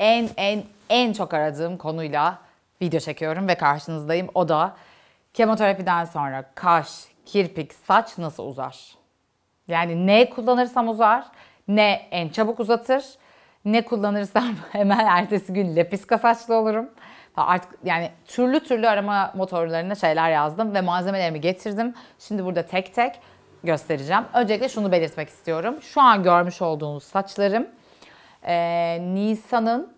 en en en çok aradığım konuyla video çekiyorum ve karşınızdayım. O da kemoterapiden sonra kaş, kirpik, saç nasıl uzar? Yani ne kullanırsam uzar, ne en çabuk uzatır, ne kullanırsam hemen ertesi gün lepiska saçlı olurum. Artık yani türlü türlü arama motorlarına şeyler yazdım ve malzemelerimi getirdim. Şimdi burada tek tek göstereceğim. Öncelikle şunu belirtmek istiyorum. Şu an görmüş olduğunuz saçlarım e, Nisan'ın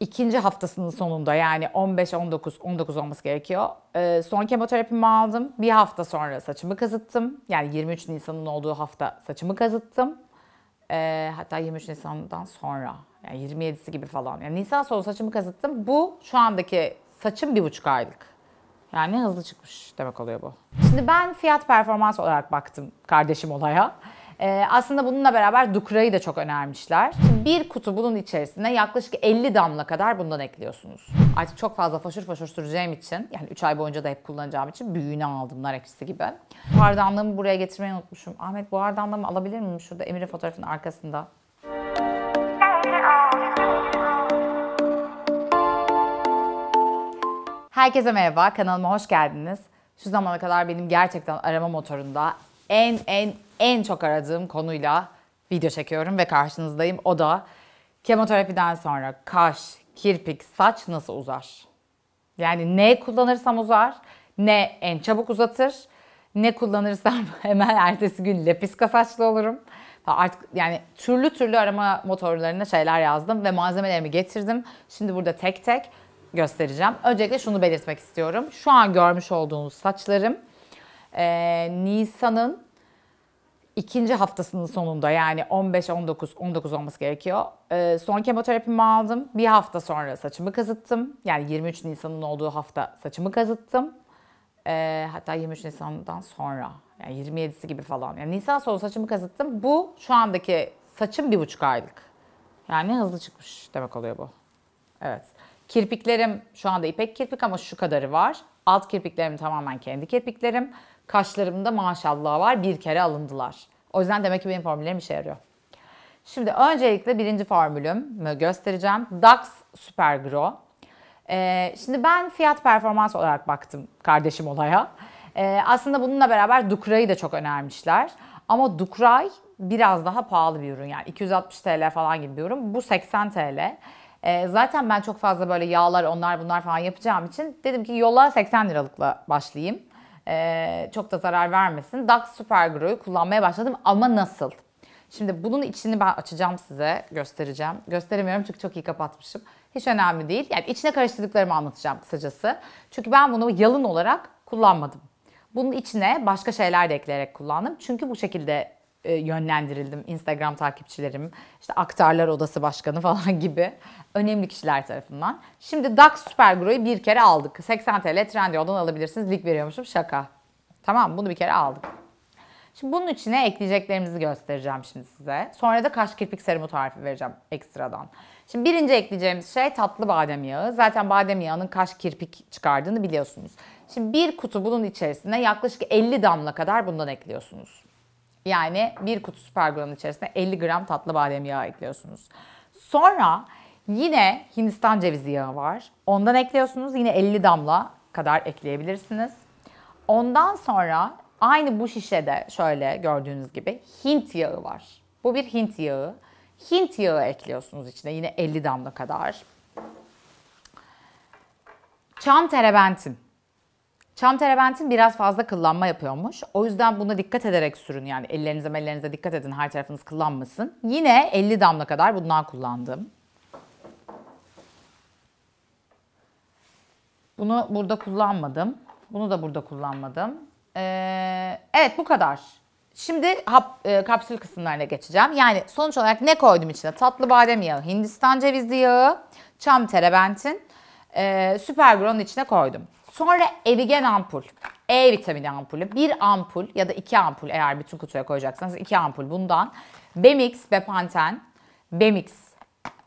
ikinci haftasının sonunda yani 15-19 19 olması gerekiyor. E, son kemoterapimi aldım. Bir hafta sonra saçımı kazıttım. Yani 23 Nisan'ın olduğu hafta saçımı kazıttım. E, hatta 23 Nisan'dan sonra yani 27'si gibi falan. Yani Nisan sonu saçımı kazıttım. Bu şu andaki saçım bir buçuk aylık. Yani hızlı çıkmış demek oluyor bu. Şimdi ben fiyat performans olarak baktım kardeşim olaya. Ee, aslında bununla beraber dukrayı da çok önermişler. Bir kutu bunun içerisine yaklaşık 50 damla kadar bundan ekliyorsunuz. Artık çok fazla faşır faşır süreceğim için, yani 3 ay boyunca da hep kullanacağım için büyüğünü aldım nar ekşisi gibi. Bardağımı buraya getirmeyi unutmuşum. Ahmet bu bardağımı alabilir miyim? Şurada Emir'in fotoğrafının arkasında. Herkese merhaba, kanalıma hoş geldiniz. Şu zamana kadar benim gerçekten arama motorunda en en en çok aradığım konuyla video çekiyorum ve karşınızdayım. O da kemoterapiden sonra kaş, kirpik, saç nasıl uzar? Yani ne kullanırsam uzar, ne en çabuk uzatır, ne kullanırsam hemen ertesi gün lepiska saçlı olurum. Artık yani türlü türlü arama motorlarına şeyler yazdım ve malzemelerimi getirdim. Şimdi burada tek tek göstereceğim. Öncelikle şunu belirtmek istiyorum. Şu an görmüş olduğunuz saçlarım e, Nisan'ın ikinci haftasının sonunda yani 15-19 19 olması gerekiyor. E, son kemoterapimi aldım. Bir hafta sonra saçımı kazıttım. Yani 23 Nisan'ın olduğu hafta saçımı kazıttım. E, hatta 23 Nisan'dan sonra yani 27'si gibi falan. Yani Nisan sonu saçımı kazıttım. Bu şu andaki saçım bir buçuk aylık. Yani hızlı çıkmış demek oluyor bu. Evet. Kirpiklerim şu anda ipek kirpik ama şu kadarı var. Alt kirpiklerim tamamen kendi kirpiklerim. Kaşlarımda maşallah var bir kere alındılar. O yüzden demek ki benim formüllerim işe yarıyor. Şimdi öncelikle birinci formülümü göstereceğim. DAX Super Grow. Ee, şimdi ben fiyat performans olarak baktım kardeşim olaya. Ee, aslında bununla beraber Dukra'yı da çok önermişler. Ama Dukray biraz daha pahalı bir ürün yani 260 TL falan gibi bir ürün. Bu 80 TL. Ee, zaten ben çok fazla böyle yağlar onlar bunlar falan yapacağım için dedim ki yola 80 liralıkla başlayayım e, çok da zarar vermesin. DAX Superglue'yu kullanmaya başladım ama nasıl? Şimdi bunun içini ben açacağım size, göstereceğim. Gösteremiyorum çünkü çok iyi kapatmışım. Hiç önemli değil. Yani içine karıştırdıklarımı anlatacağım kısacası. Çünkü ben bunu yalın olarak kullanmadım. Bunun içine başka şeyler de ekleyerek kullandım. Çünkü bu şekilde e, yönlendirildim. Instagram takipçilerim, işte Aktarlar Odası Başkanı falan gibi önemli kişiler tarafından. Şimdi DAX Süper grubu'yu bir kere aldık. 80 TL Trendyol'dan alabilirsiniz. Lig veriyormuşum şaka. Tamam bunu bir kere aldık. Şimdi bunun içine ekleyeceklerimizi göstereceğim şimdi size. Sonra da kaş kirpik serumu tarifi vereceğim ekstradan. Şimdi birinci ekleyeceğimiz şey tatlı badem yağı. Zaten badem yağının kaş kirpik çıkardığını biliyorsunuz. Şimdi bir kutu bunun içerisine yaklaşık 50 damla kadar bundan ekliyorsunuz. Yani bir kutu süper gramın içerisine 50 gram tatlı badem yağı ekliyorsunuz. Sonra yine Hindistan cevizi yağı var. Ondan ekliyorsunuz. Yine 50 damla kadar ekleyebilirsiniz. Ondan sonra aynı bu şişede şöyle gördüğünüz gibi Hint yağı var. Bu bir Hint yağı. Hint yağı ekliyorsunuz içine yine 50 damla kadar. Çam terebentin. Çam terebentin biraz fazla kıllanma yapıyormuş. O yüzden buna dikkat ederek sürün. Yani ellerinize ellerinize dikkat edin her tarafınız kıllanmasın. Yine 50 damla kadar bundan kullandım. Bunu burada kullanmadım. Bunu da burada kullanmadım. Ee, evet bu kadar. Şimdi hap, e, kapsül kısımlarına geçeceğim. Yani sonuç olarak ne koydum içine? Tatlı badem yağı, Hindistan cevizi yağı, çam terebentin, e, süper içine koydum. Sonra Evigen ampul. E vitamini ampulü. Bir ampul ya da iki ampul eğer bütün kutuya koyacaksanız iki ampul bundan. Bemix, Bepanten, Bemix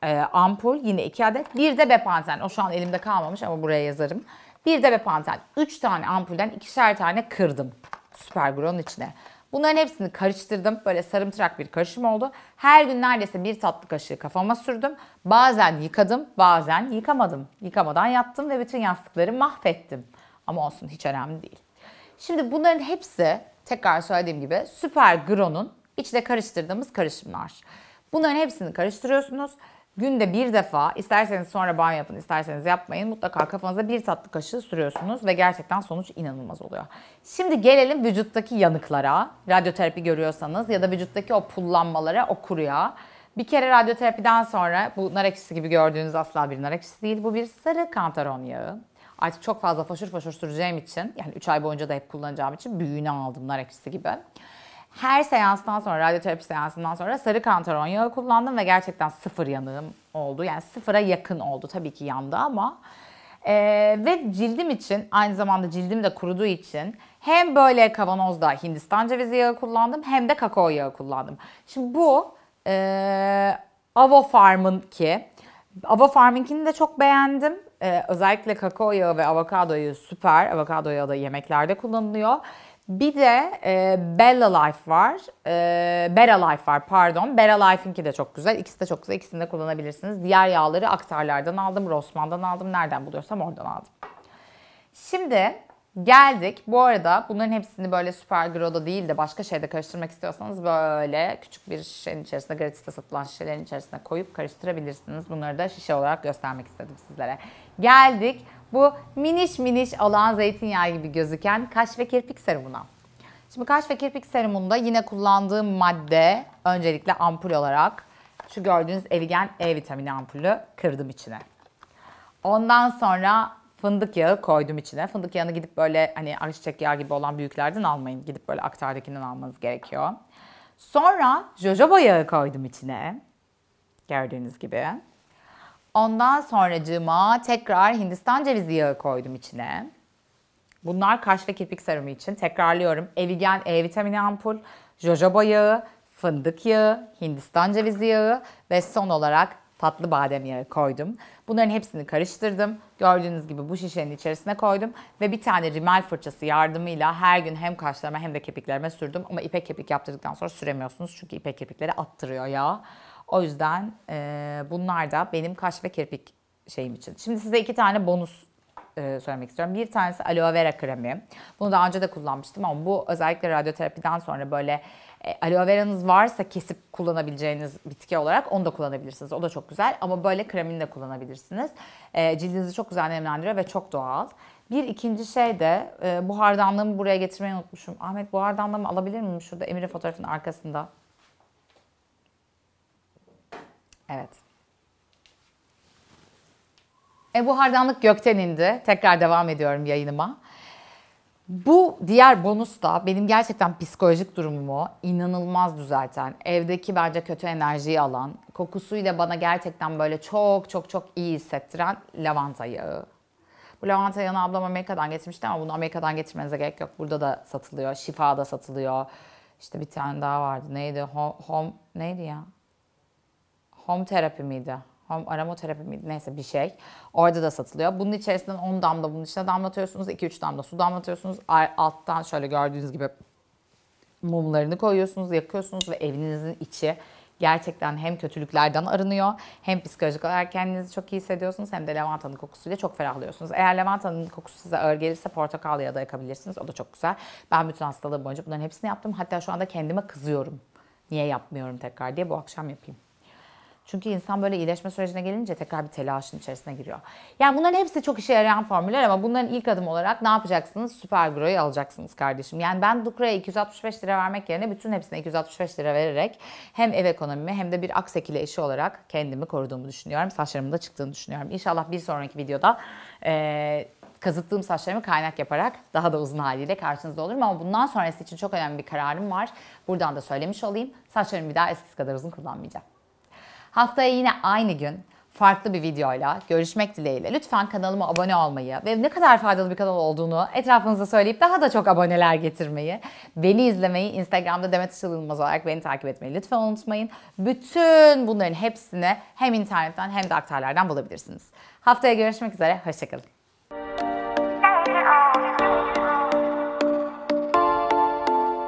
e, ampul yine iki adet. Bir de Bepanten. O şu an elimde kalmamış ama buraya yazarım. Bir de Bepanten. Üç tane ampulden ikişer tane kırdım. Süper Gro'nun içine. Bunların hepsini karıştırdım. Böyle sarımtırak bir karışım oldu. Her gün neredeyse bir tatlı kaşığı kafama sürdüm. Bazen yıkadım, bazen yıkamadım. Yıkamadan yattım ve bütün yastıkları mahvettim. Ama olsun hiç önemli değil. Şimdi bunların hepsi tekrar söylediğim gibi süper gronun içine karıştırdığımız karışımlar. Bunların hepsini karıştırıyorsunuz Günde bir defa isterseniz sonra banyo yapın isterseniz yapmayın. Mutlaka kafanıza bir tatlı kaşığı sürüyorsunuz ve gerçekten sonuç inanılmaz oluyor. Şimdi gelelim vücuttaki yanıklara. Radyoterapi görüyorsanız ya da vücuttaki o pullanmalara, o kuruya. Bir kere radyoterapiden sonra bu nar ekşisi gibi gördüğünüz asla bir nar ekşisi değil. Bu bir sarı kantaron yağı. Artık çok fazla faşır faşır süreceğim için yani 3 ay boyunca da hep kullanacağım için büyüğünü aldım nar ekşisi gibi. Her seanstan sonra, radyoterapi seansından sonra sarı kantaron yağı kullandım ve gerçekten sıfır yanığım oldu. Yani sıfıra yakın oldu. Tabii ki yandı ama. Ee, ve cildim için, aynı zamanda cildim de kuruduğu için hem böyle kavanozda Hindistan cevizi yağı kullandım hem de kakao yağı kullandım. Şimdi bu e, Avo Farm'ın ki, Avo Farm'inkini de çok beğendim. Ee, özellikle kakao yağı ve avokadoyu süper. Avokado yağı da yemeklerde kullanılıyor. Bir de e, Bella Life var. E, Bera Life var pardon. Bera Life'inki de çok güzel. İkisi de çok güzel. İkisini de kullanabilirsiniz. Diğer yağları aktarlardan aldım. Rossmann'dan aldım. Nereden buluyorsam oradan aldım. Şimdi geldik. Bu arada bunların hepsini böyle Supergro'da değil de başka şeyde karıştırmak istiyorsanız böyle küçük bir şişenin içerisinde, gratiste satılan şişelerin içerisine koyup karıştırabilirsiniz. Bunları da şişe olarak göstermek istedim sizlere. Geldik bu miniş miniş olan zeytinyağı gibi gözüken kaş ve kirpik serumuna. Şimdi kaş ve kirpik serumunda yine kullandığım madde öncelikle ampul olarak şu gördüğünüz Evigen E vitamini ampulü kırdım içine. Ondan sonra fındık yağı koydum içine. Fındık yağını gidip böyle hani arışçak yağı gibi olan büyüklerden almayın. Gidip böyle aktardakinden almanız gerekiyor. Sonra jojoba yağı koydum içine. Gördüğünüz gibi. Ondan sonracığıma tekrar Hindistan cevizi yağı koydum içine. Bunlar kaş ve kirpik sarımı için. Tekrarlıyorum. Evigen E vitamini ampul, jojoba yağı, fındık yağı, Hindistan cevizi yağı ve son olarak tatlı badem yağı koydum. Bunların hepsini karıştırdım. Gördüğünüz gibi bu şişenin içerisine koydum ve bir tane rimel fırçası yardımıyla her gün hem kaşlarıma hem de kepiklerime sürdüm. Ama ipek kepik yaptırdıktan sonra süremiyorsunuz çünkü ipek kepikleri attırıyor ya. O yüzden e, bunlar da benim kaş ve kirpik şeyim için. Şimdi size iki tane bonus e, söylemek istiyorum. Bir tanesi aloe vera kremi. Bunu daha önce de kullanmıştım ama bu özellikle radyoterapiden sonra böyle e, aloe veranız varsa kesip kullanabileceğiniz bitki olarak onu da kullanabilirsiniz. O da çok güzel ama böyle kremini de kullanabilirsiniz. E, cildinizi çok güzel nemlendiriyor ve çok doğal. Bir ikinci şey de e, buhardanlığımı buraya getirmeyi unutmuşum. Ahmet buhardanlığımı alabilir miyim? Şurada Emir'in fotoğrafının arkasında. Evet. Ebu Hardanlık gökten indi. Tekrar devam ediyorum yayınıma. Bu diğer bonus da benim gerçekten psikolojik durumumu inanılmaz düzelten, evdeki bence kötü enerjiyi alan, kokusuyla bana gerçekten böyle çok çok çok iyi hissettiren lavanta yağı. Bu lavanta yağını ablam Amerika'dan getirmişti ama bunu Amerika'dan getirmenize gerek yok. Burada da satılıyor, Şifa da satılıyor. İşte bir tane daha vardı. Neydi? Home, home neydi ya? home terapi miydi? Home aromaterapi miydi? Neyse bir şey. Orada da satılıyor. Bunun içerisinden 10 damla bunun içine damlatıyorsunuz. 2-3 damla su damlatıyorsunuz. Alttan şöyle gördüğünüz gibi mumlarını koyuyorsunuz, yakıyorsunuz ve evinizin içi gerçekten hem kötülüklerden arınıyor hem psikolojik olarak kendinizi çok iyi hissediyorsunuz hem de lavantanın kokusuyla çok ferahlıyorsunuz. Eğer lavantanın kokusu size ağır gelirse portakal ya da yakabilirsiniz. O da çok güzel. Ben bütün hastalığım boyunca bunların hepsini yaptım. Hatta şu anda kendime kızıyorum. Niye yapmıyorum tekrar diye bu akşam yapayım. Çünkü insan böyle iyileşme sürecine gelince tekrar bir telaşın içerisine giriyor. Yani bunların hepsi çok işe yarayan formüller ama bunların ilk adım olarak ne yapacaksınız? Süper güroyu alacaksınız kardeşim. Yani ben Dukra'ya 265 lira vermek yerine bütün hepsine 265 lira vererek hem ev ekonomimi hem de bir aksek ile eşi olarak kendimi koruduğumu düşünüyorum. Saçlarımın da çıktığını düşünüyorum. İnşallah bir sonraki videoda ee, kazıttığım saçlarımı kaynak yaparak daha da uzun haliyle karşınızda olurum. Ama bundan sonrası için çok önemli bir kararım var. Buradan da söylemiş olayım. Saçlarımı bir daha eskisi kadar uzun kullanmayacağım. Haftaya yine aynı gün farklı bir videoyla görüşmek dileğiyle lütfen kanalıma abone olmayı ve ne kadar faydalı bir kanal olduğunu etrafınıza söyleyip daha da çok aboneler getirmeyi, beni izlemeyi, Instagram'da Demet Işıl olarak beni takip etmeyi lütfen unutmayın. Bütün bunların hepsini hem internetten hem de aktarlardan bulabilirsiniz. Haftaya görüşmek üzere, hoşçakalın.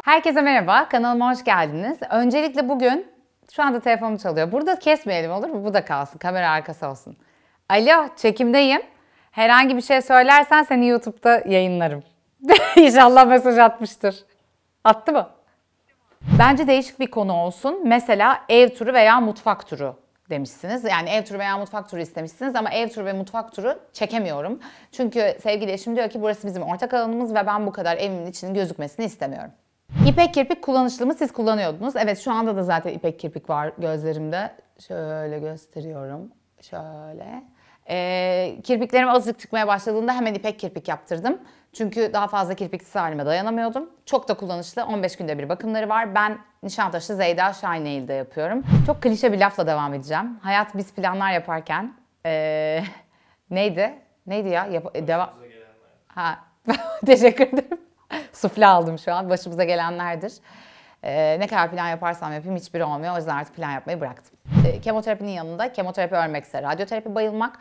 Herkese merhaba, kanalıma hoş geldiniz. Öncelikle bugün şu anda telefonum çalıyor. Burada kesmeyelim olur mu? Bu da kalsın. Kamera arkası olsun. Alo çekimdeyim. Herhangi bir şey söylersen seni YouTube'da yayınlarım. İnşallah mesaj atmıştır. Attı mı? Bence değişik bir konu olsun. Mesela ev turu veya mutfak turu demişsiniz. Yani ev turu veya mutfak turu istemişsiniz ama ev turu ve mutfak turu çekemiyorum. Çünkü sevgili eşim diyor ki burası bizim ortak alanımız ve ben bu kadar evimin içinin gözükmesini istemiyorum. İpek kirpik kullanışlı mı? Siz kullanıyordunuz. Evet şu anda da zaten ipek kirpik var gözlerimde. Şöyle gösteriyorum. Şöyle. Ee, kirpiklerim azıcık çıkmaya başladığında hemen ipek kirpik yaptırdım. Çünkü daha fazla kirpiksiz halime dayanamıyordum. Çok da kullanışlı. 15 günde bir bakımları var. Ben Nişantaşı Zeyda Şahineyil'de yapıyorum. Çok klişe bir lafla devam edeceğim. Hayat biz planlar yaparken ee, neydi? Neydi ya? Yap- e, devam. Ha, teşekkür ederim. Sufle aldım şu an. Başımıza gelenlerdir. Ee, ne kadar plan yaparsam yapayım hiçbiri olmuyor. O yüzden artık plan yapmayı bıraktım. Ee, kemoterapinin yanında kemoterapi örmekse radyoterapi bayılmak.